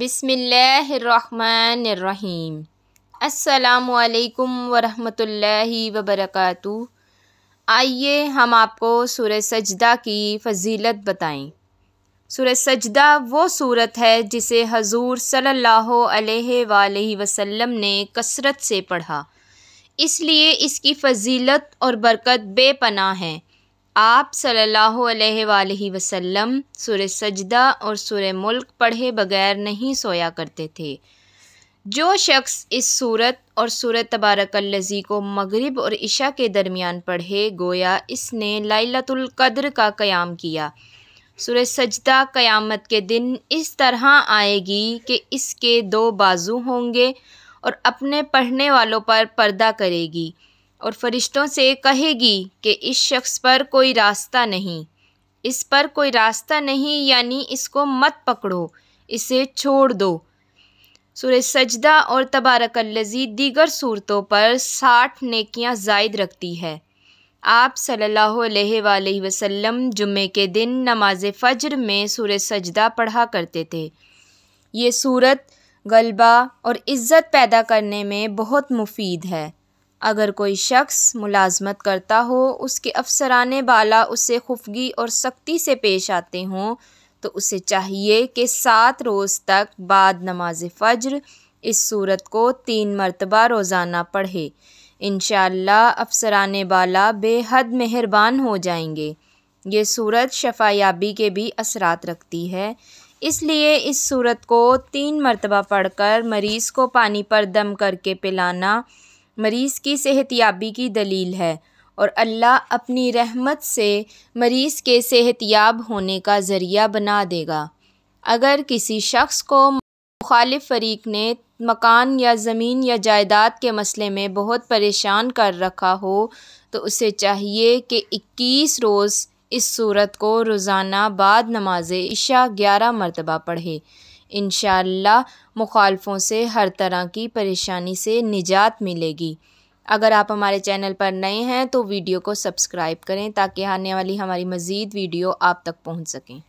बिसमीम् असलकम वरहमतुल्लाहि वबरकू आइए हम आपको सूरज सजदा की फजीलत बताएं सूरज सजदा वो सूरत है जिसे हजूर सल्ला अलैहि वसल्लम ने कसरत से पढ़ा इसलिए इसकी फजीलत और बरकत बेपनाह है आप सल्लल्लाहु अलैहि वसल्लम सजदा और सुर मुल्क पढ़े बगैर नहीं सोया करते थे जो शख्स इस सूरत और सूरत लज़ी को मगरिब और इशा के दरमियान पढ़े गोया इसने लाइलतुल का क़याम किया सुर सजदा क़यामत के दिन इस तरह आएगी कि इसके दो बाजू होंगे और अपने पढ़ने वालों पर पर्दा करेगी और फरिश्तों से कहेगी कि इस शख्स पर कोई रास्ता नहीं इस पर कोई रास्ता नहीं यानी इसको मत पकड़ो इसे छोड़ दो सूर सजदा और लजी दीगर सूरतों पर साठ नेकियां जायद रखती है आप सल्लल्लाहु अलैहि वसल्लम जुम्मे के दिन नमाज फ़ज्र में सूर सजदा पढ़ा करते थे ये सूरत गलबा और इज़्ज़त पैदा करने में बहुत मुफीद है अगर कोई शख्स मुलाजमत करता हो उसके अफसरान बाला उससे खुफगी और सख्ती से पेश आते हों तो उसे चाहिए कि सात रोज़ तक बाद नमाज फ़ज्र इस सूरत को तीन मरतबा रोज़ाना पढ़े इन अफसराने बाला बेहद मेहरबान हो जाएंगे ये सूरत शफायाबी के भी असरात रखती है इसलिए इस सूरत को तीन मरतबा पढ़कर मरीज़ को पानी पर दम करके पिलाना मरीज़ की सेहतियाबी की दलील है और अल्लाह अपनी रहमत से मरीज़ के सेहतियाब होने का ज़रिया बना देगा अगर किसी शख्स को मुखालिफ फरीक ने मकान या ज़मीन या जायदाद के मसले में बहुत परेशान कर रखा हो तो उसे चाहिए कि इक्कीस रोज़ इस सूरत को रोज़ाना बाद नमाज इशा ग्यारह मरतबा पढ़े इन मुखालफों से हर तरह की परेशानी से निजात मिलेगी अगर आप हमारे चैनल पर नए हैं तो वीडियो को सब्सक्राइब करें ताकि आने वाली हमारी मज़ीद वीडियो आप तक पहुंच सकें